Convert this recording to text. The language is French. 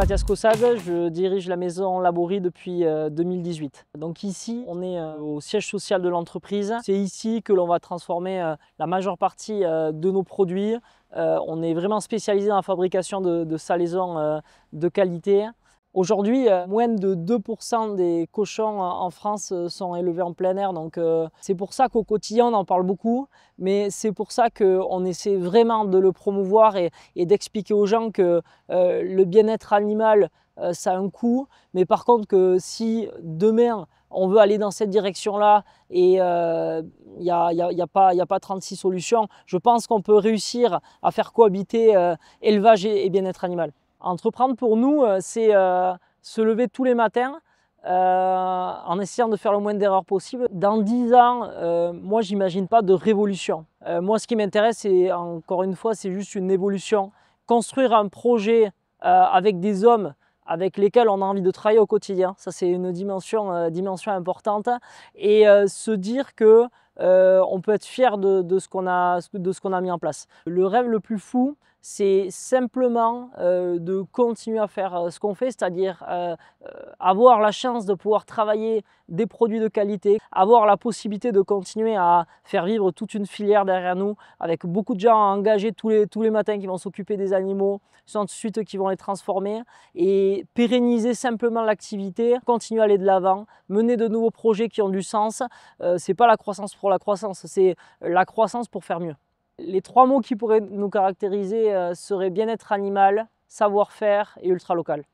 Mathias Cossade, je dirige la maison Laborie depuis 2018. Euh, Donc ici, on est euh, au siège social de l'entreprise. C'est ici que l'on va transformer euh, la majeure partie de nos produits. On est vraiment spécialisé dans la fabrication de salaisons de qualité. Aujourd'hui, euh, moins de 2% des cochons en France euh, sont élevés en plein air. Donc, euh, c'est pour ça qu'au quotidien, on en parle beaucoup. Mais c'est pour ça qu'on essaie vraiment de le promouvoir et, d'expliquer aux gens que le bien-être animal, ça a un coût. Mais par contre, que si demain, on veut aller dans cette direction-là et il n'y a, pas, 36 solutions, je pense qu'on peut réussir à faire cohabiter élevage et bien-être animal. Entreprendre pour nous, euh, c'est euh, se lever tous les matins euh, en essayant de faire le moins d'erreurs possible. Dans dix ans, moi, j'imagine pas de révolution. moi, ce qui m'intéresse, c'est encore une fois, c'est juste une évolution. Construire un projet avec des hommes avec lesquels on a envie de travailler au quotidien, ça c'est une dimension, dimension importante, et se dire que on peut être fier de, ce qu'on a, mis en place. Le rêve le plus fou, c'est simplement euh, de continuer à faire euh, ce qu'on fait, c'est-à-dire euh, avoir la chance de pouvoir travailler des produits de qualité, avoir la possibilité de continuer à faire vivre toute une filière derrière nous, avec beaucoup de gens engagés tous les, tous les matins qui vont s'occuper des animaux, sans suite qui vont les transformer, et pérenniser simplement l'activité, continuer à aller de l'avant, mener de nouveaux projets qui ont du sens. Ce n'est pas la croissance pour la croissance, c'est la croissance pour faire mieux. Les trois mots qui pourraient nous caractériser euh, seraient bien-être animal, savoir-faire et ultra-local.